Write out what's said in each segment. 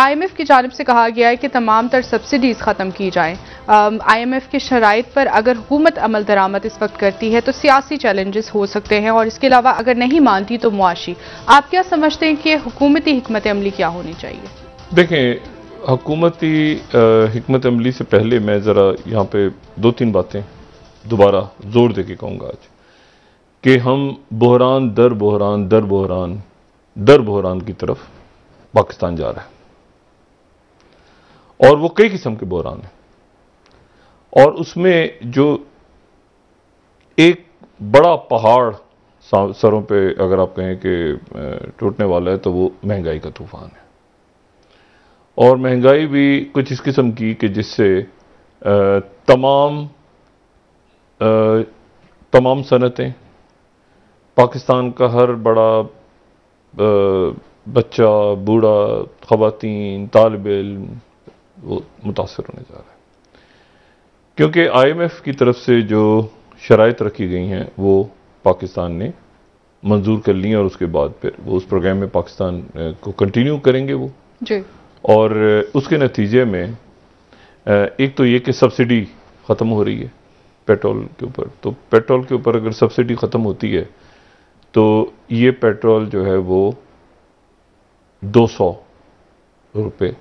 IMF की जानब से कहा गया है कि तमाम तर सब्सिडीज़ ख़त्म की एम आईएमएफ के शराइ पर अगर हुकूमत अमल दरामद इस वक्त करती है तो सियासी चैलेंजेस हो सकते हैं और इसके अलावा अगर नहीं मानती तो मुआशी आप क्या समझते हैं कि हुकूमती हमत अमली क्या होनी चाहिए देखें हुकूमती हमत अमली से पहले मैं ज़रा यहाँ पर दो तीन बातें दोबारा जोर दे के कहूँगा आज कि हम बहरान दर बहरान दर बहरान दर बहरान की तरफ पाकिस्तान जा रहे हैं और वो कई किस्म के बहरान हैं और उसमें जो एक बड़ा पहाड़ सरों पे अगर आप कहें कि टूटने वाला है तो वो महंगाई का तूफान है और महंगाई भी कुछ इस किस्म की कि जिससे तमाम आ, तमाम सनतें पाकिस्तान का हर बड़ा आ, बच्चा बूढ़ा ख़वान तालब वो मुतासर होने जा रहा है क्योंकि आई एम एफ़ की तरफ से जो शराइ रखी गई हैं वो पाकिस्तान ने मंजूर कर ली और उसके बाद फिर वो उस प्रोग्राम में पाकिस्तान को कंटिन्यू करेंगे वो जी और उसके नतीजे में एक तो ये कि सब्सिडी ख़त्म हो रही है पेट्रोल के ऊपर तो पेट्रोल के ऊपर अगर सब्सिडी ख़त्म होती है तो ये पेट्रोल जो है वो 200 रुपए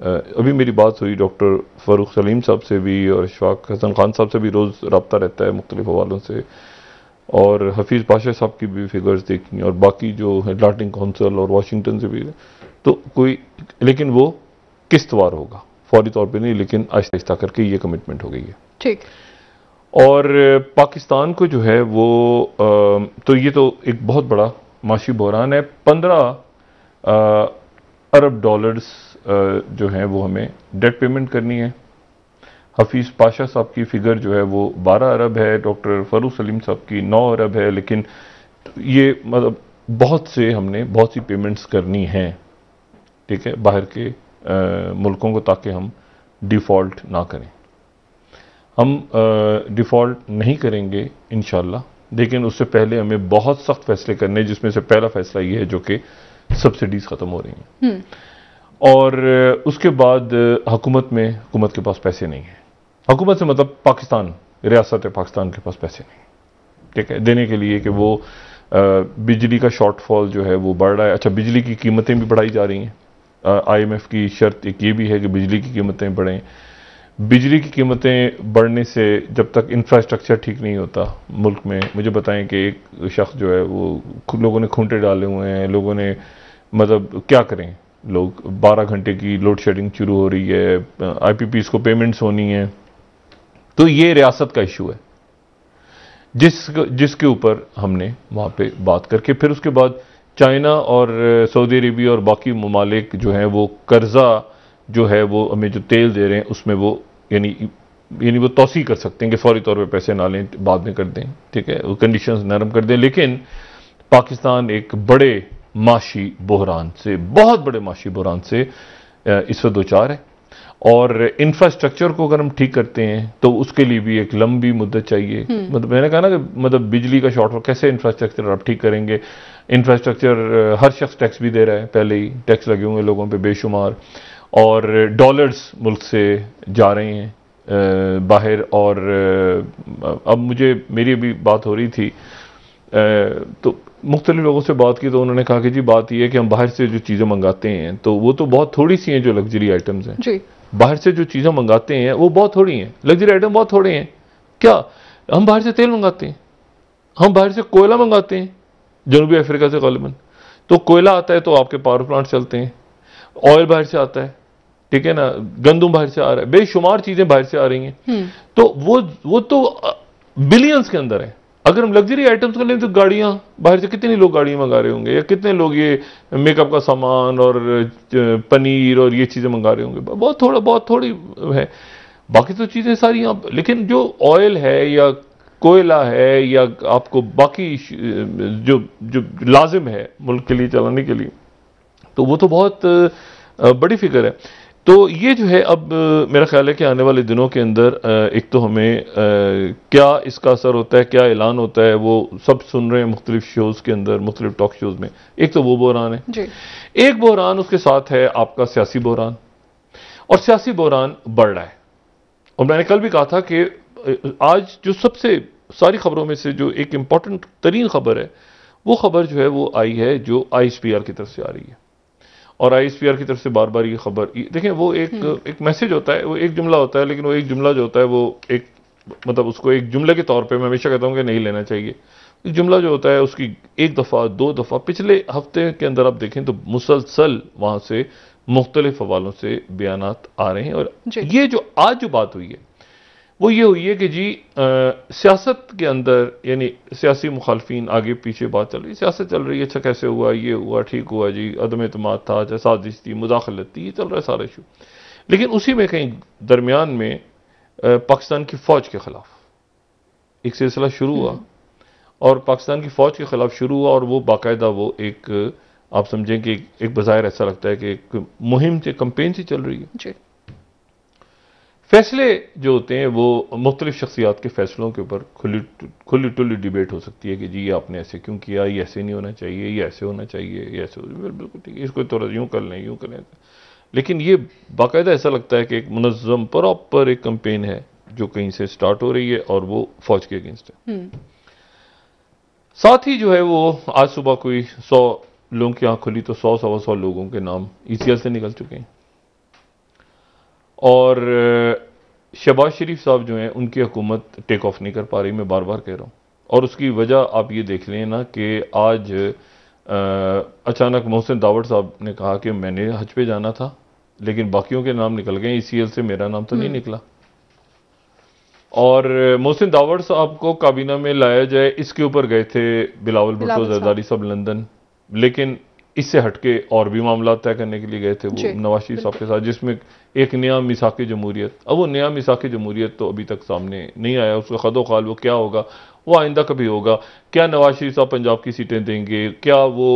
अभी मेरी बात हुई डॉक्टर फ़ारूक सलीम साहब से भी और अशफाक हसन खान साहब से भी रोज़ रबता रहता है मुख्तलिफ हवालों से और हफीज़ पाशा साहब की भी फिगर्स देखी और बाकी जो है लाटिंग कौंसल और वाशिंगटन से भी तो कोई लेकिन वो किस्तवार होगा फौरी तौर पर नहीं लेकिन आहिस्ता आहिस्ता करके ये कमिटमेंट हो गई है ठीक और पाकिस्तान को जो है वो आ, तो ये तो एक बहुत बड़ा माशी बहरान है पंद्रह अरब डॉलर्स जो है वो हमें डेट पेमेंट करनी है हफीज़ पाशा साहब की फ़िगर जो है वो बारह अरब है डॉक्टर फ़रूस सलीम साहब की नौ अरब है लेकिन ये मतलब बहुत से हमने बहुत सी पेमेंट्स करनी हैं ठीक है बाहर के आ, मुल्कों को ताकि हम डिफ़ॉल्ट ना करें हम डिफ़ॉल्ट नहीं करेंगे इन लेकिन उससे पहले हमें बहुत सख्त फैसले करने जिसमें से पहला फैसला ये है जो कि सब्सिडीज़ ख़त्म हो रही हैं हम्म। और उसके बाद हुकूमत में हुकूमत के पास पैसे नहीं हैं हुकूमत से मतलब पाकिस्तान रियासत पाकिस्तान के पास पैसे नहीं ठीक है देने के लिए कि वो बिजली का शॉर्टफॉल जो है वो बढ़ रहा है अच्छा बिजली की कीमतें भी बढ़ाई जा रही हैं आईएमएफ की शर्त एक ये भी है कि बिजली की कीमतें बढ़ें बिजली की कीमतें बढ़ने से जब तक इंफ्रास्ट्रक्चर ठीक नहीं होता मुल्क में मुझे बताएं कि एक शख्स जो है वो लोगों ने खूंटे डाले हुए हैं लोगों ने मतलब क्या करें लोग 12 घंटे की लोड शेडिंग शुरू हो रही है पी को पेमेंट्स होनी है तो ये रियासत का इशू है जिस जिसके ऊपर हमने वहाँ पे बात करके फिर उसके बाद चाइना और सऊदी अरेबिया और बाकी ममालिक जो हैं वो कर्ज़ा जो है वो हमें जो तेल दे रहे हैं उसमें वो यानी यानी वो तोसी कर सकते हैं कि फौरी तौर पर पैसे ना लें बाद में कर दें ठीक है वो कंडीशन नरम कर दें लेकिन पाकिस्तान एक बड़े माशी बहरान से बहुत बड़े माशी बहरान से इस वक्त दो चार है और इंफ्रास्ट्रक्चर को अगर हम ठीक करते हैं तो उसके लिए भी एक लंबी मुद्दत चाहिए हम्म। मतलब मैंने कहा ना कि मतलब बिजली का शॉर्ट कैसे इंफ्रास्ट्रक्चर आप ठीक करेंगे इंफ्रास्ट्रक्चर हर शख्स टैक्स भी दे रहा है पहले ही टैक्स लगे हुए लोगों पर बेशुमार और डॉलर्स मुल्क से जा रहे हैं बाहर और अब मुझे मेरी भी बात हो रही थी तो मुख्तलिफ लोगों से बात की तो उन्होंने कहा कि जी बात यह है कि हम बाहर से जो चीज़ें मंगाते हैं तो वो तो बहुत थोड़ी सी हैं जो लग्जरी आइटम्स हैं बाहर से जो चीज़ें मंगाते हैं वो बहुत थोड़ी हैं लग्जरी आइटम बहुत थोड़े हैं क्या हम बाहर से तेल मंगाते हैं हम बाहर से कोयला मंगाते हैं जनूबी अफ्रीका से गलबन तो कोयला आता है तो आपके पावर प्लांट चलते हैं ऑयल बाहर से आता है ठीक है ना गंदम बाहर से आ रहा है बेशुमार चीज़ें बाहर से आ रही हैं हम्म। तो वो वो तो बिलियंस के अंदर है अगर हम लग्जरी आइटम्स को लें तो गाड़ियाँ बाहर से कितने लोग गाड़ियाँ मंगा रहे होंगे या कितने लोग ये मेकअप का सामान और पनीर और ये चीज़ें मंगा रहे होंगे बहुत थोड़ा बहुत थोड़ी है बाकी तो चीज़ें सारी आप लेकिन जो ऑयल है या कोयला है या आपको बाकी जो जो लाजिम है मुल्क के लिए चलाने के लिए तो वो तो बहुत बड़ी फिक्र है तो ये जो है अब मेरा ख्याल है कि आने वाले दिनों के अंदर एक तो हमें क्या इसका असर होता है क्या ऐलान होता है वो सब सुन रहे हैं मुख्तलिफ शोज़ के अंदर मुख्तलिफ टॉक शोज़ में एक तो वो बहरान है जी। एक बहरान उसके साथ है आपका सियासी बहरान और सियासी बहरान बढ़ रहा है और मैंने कल भी कहा था कि आज जो सबसे सारी खबरों में से जो एक इंपॉर्टेंट तरीन खबर है वो खबर जो है वो आई है जो आई की तरफ से आ रही है और आई एस पी आर की तरफ से बार बार ये खबर देखें वो एक हम्म। एक मैसेज होता है वो एक जुमला होता है लेकिन वो एक जुमला जो होता है वो एक मतलब उसको एक जुमले के तौर पे मैं हमेशा कहता हूँ कि नहीं लेना चाहिए जुमला जो होता है उसकी एक दफ़ा दो दफ़ा पिछले हफ्ते के अंदर आप देखें तो मुसलसल वहाँ से मुख्तलिफ हवालों से बयान आ रहे हैं और ये जो आज जो बात हुई है वो ये हुई है कि जी आ, सियासत के अंदर यानी सियासी मुखालफी आगे पीछे बात चल रही सियासत चल रही है अच्छा कैसे हुआ ये हुआ ठीक हुआ जी अदम अतमाद था अच्छा साजिश थी मुदाखलत थी ये चल रहा है सारा इशू लेकिन उसी में कहीं दरमियान में पाकिस्तान की फ़ौज के ख़िलाफ़ एक सिलसिला शुरू हुआ हम्म। और पाकिस्तान की फ़ौज के ख़िलाफ़ शुरू हुआ और वो बाकायदा वो एक आप समझें कि एक बाज़ाहिर ऐसा लगता है कि एक मुहिम से कंपेन सी चल रही है फैसले जो होते हैं वो मुख्तलिफ शख्सियात के फैसलों के ऊपर खुली खुली टुली डिबेट हो सकती है कि जी ये आपने ऐसे क्यों किया ये ऐसे नहीं होना चाहिए ये ऐसे होना चाहिए ये ऐसे बिल्कुल ठीक है इसको तो यूँ कर लें यूँ कर लेकिन ये बाकायदा ऐसा लगता है कि एक मुनज़म प्रॉपर एक कंपेन है जो कहीं से स्टार्ट हो रही है और वो फौज के अगेंस्ट है हम्म। साथ ही जो है वो आज सुबह कोई सौ लोगों की आँख खुली तो सौ सवा सौ लोगों के नाम ई से निकल चुके हैं और शहबाज शरीफ साहब जो हैं उनकी हुकूमत टेक ऑफ नहीं कर पा रही मैं बार बार कह रहा हूँ और उसकी वजह आप ये देख लें ना कि आज अचानक मोहसिन दावड़ साहब ने कहा कि मैंने हज पे जाना था लेकिन बाकियों के नाम निकल गए ई e से मेरा नाम तो नहीं हम्म। निकला और मोहसिन दावड़ साहब को काबीना में लाया जाए इसके ऊपर गए थे बिलावल भुट्टो जरदारी साहब लंदन लेकिन इससे हटके और भी मामला तय करने के लिए गए थे वो नवाज शरीफ साहब के साथ जिसमें एक नया मिसाक जमहूरियत अब वो नया मिसाक जमहूरियत तो अभी तक सामने नहीं आया उसका खदो खाल वो क्या होगा वो आइंदा कभी होगा क्या नवाज शरीफ साहब पंजाब की सीटें देंगे क्या वो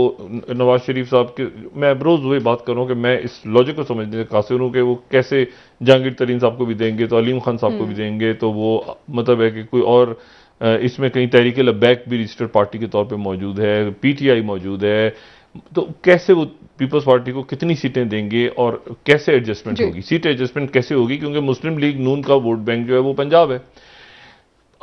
नवाज शरीफ साहब के मैं रोज़ वही बात करूँ कि मैं इस लॉजिक को समझने से कासिर हूँ कि वो कैसे जहांगीर तरीन साहब को भी देंगे तो अलीम खान साहब को भी हम्म। देंगे तो वो मतलब है कि कोई और इसमें कहीं तहरीके लबैक भी रजिस्टर्ड पार्टी के तौर पर मौजूद है पी टी आई मौजूद है तो कैसे वो पीपल्स पार्टी को कितनी सीटें देंगे और कैसे एडजस्टमेंट होगी सीट एडजस्टमेंट कैसे होगी क्योंकि मुस्लिम लीग नून का वोट बैंक जो है वो पंजाब है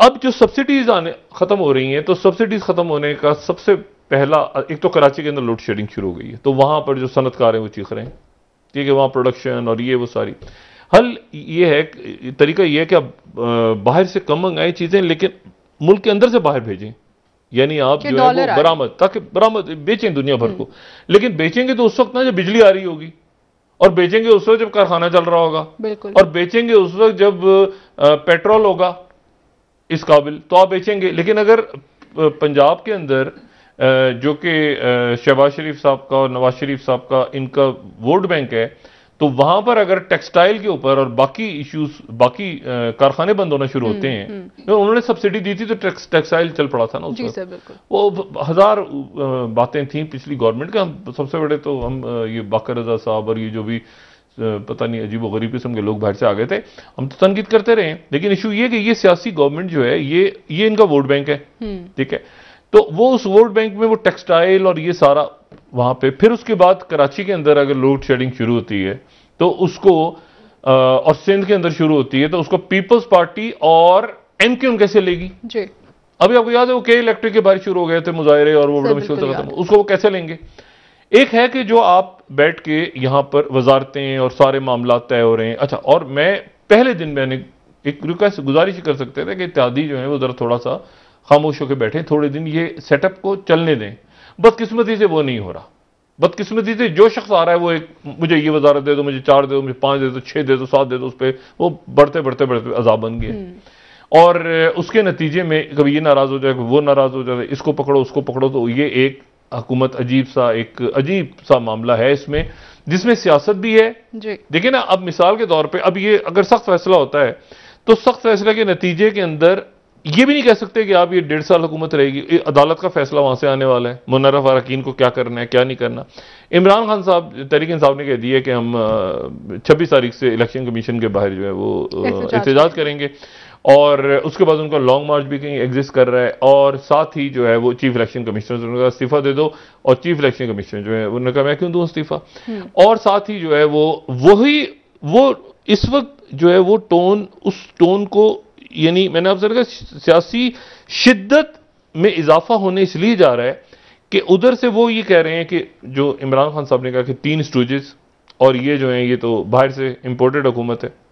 अब जो सब्सिडीज आने खत्म हो रही हैं तो सब्सिडीज खत्म होने का सबसे पहला एक तो कराची के अंदर लोड शेडिंग शुरू हो गई है तो वहां पर जो सनतकार हैं वो चीख रहे हैं ठीक है वहां प्रोडक्शन और ये वो सारी हल ये है तरीका ये है कि आप बाहर से कम मंगाएं चीज़ें लेकिन मुल्क के अंदर से बाहर भेजें यानी आप जो है वो बरामद ताकि बरामद बेचें दुनिया भर हम्म। को लेकिन बेचेंगे तो उस वक्त ना जब बिजली आ रही होगी और बेचेंगे उस वक्त जब कारखाना चल रहा होगा और बेचेंगे उस वक्त जब पेट्रोल होगा इस काबिल तो आप बेचेंगे लेकिन अगर पंजाब के अंदर जो कि शहबाज शरीफ साहब का और नवाज शरीफ साहब का इनका वोट बैंक है तो वहां पर अगर टेक्सटाइल के ऊपर और बाकी इश्यूज बाकी कारखाने बंद होना शुरू हम्म, होते हैं हम्म। तो उन्होंने सब्सिडी दी थी तो टेक्सटाइल चल पड़ा था ना उसमें वो हजार बातें थी पिछली गवर्नमेंट के हम सबसे बड़े तो हम ये बाकर रजा साहब और ये जो भी पता नहीं अजीब गरीब किस्म के लोग बाहर से आ गए थे हम तो तनकीद करते रहे लेकिन इशू ये कि ये सियासी गवर्नमेंट जो है ये ये इनका वोट बैंक है हम्म। ठीक है तो वो उस वोट बैंक में वो टेक्सटाइल और ये सारा वहां पे फिर उसके बाद कराची के अंदर अगर लोड शेडिंग शुरू होती है तो उसको आ, और सिंध के अंदर शुरू होती है तो उसको पीपल्स पार्टी और एम क्यू कैसे लेगी जी अभी आपको याद है वो के इलेक्ट्रिक के बारिश शुरू हो गए थे मुजाहरे और वो बड़ा मुश्किल से खत्म उसको वो कैसे लेंगे एक है कि जो आप बैठ के यहाँ पर वजारतें और सारे मामला तय हो रहे हैं अच्छा और मैं पहले दिन मैंने एक रिक्वेस्ट गुजारिश कर सकते थे कि इत्यादि जो है वो ज़रा थोड़ा सा खामोश होकर बैठे थोड़े दिन ये सेटअप को चलने दें बदकिस्मती से वो नहीं हो रहा बदकिस्मती से जो शख्स आ रहा है वो एक मुझे ये वजारत दे दो मुझे चार दे दो मुझे पाँच दे दो छः दे दो सात दे दो उस पर वो बढ़ते बढ़ते बढ़ते अजाब बन गए हम्म। और उसके नतीजे में कभी ये नाराज़ हो जाए कभी वो नाराज़ हो जाए इसको पकड़ो उसको पकड़ो तो ये एक हुकूमत अजीब सा एक अजीब सा मामला है इसमें जिसमें सियासत भी है देखिए ना अब मिसाल के तौर पर अब ये अगर सख्त फैसला होता है तो सख्त फैसले के नतीजे के अंदर ये भी नहीं कह सकते कि आप ये डेढ़ साल हुकूमत रहेगी अदालत का फैसला वहाँ से आने वाला है मुनरफ अरकिन को क्या करना है क्या नहीं करना इमरान खान साहब तहरीक साहब ने कह दिया है कि हम छब्बीस तारीख से इलेक्शन कमीशन के बाहर जो है वो एहतजाज करेंगे और उसके बाद उनका लॉन्ग मार्च भी कहीं एग्जिस्ट कर रहा है और साथ ही जो है वो चीफ इलेक्शन कमिश्नर उनका इस्तीफा दे दो और चीफ इलेक्शन कमिश्नर जो है उन्होंने कहा मैं क्यों दूँ इस्तीफा हम्म। और साथ ही जो है वो वही वो इस वक्त जो है वो टोन उस टोन को यानी मैंने आपसे कहा सियासी शिद्दत में इजाफा होने इसलिए जा रहा है कि उधर से वो ये कह रहे हैं कि जो इमरान खान साहब ने कहा कि तीन स्टूजेस और ये जो है ये तो बाहर से इम्पोर्टेड हुकूमत है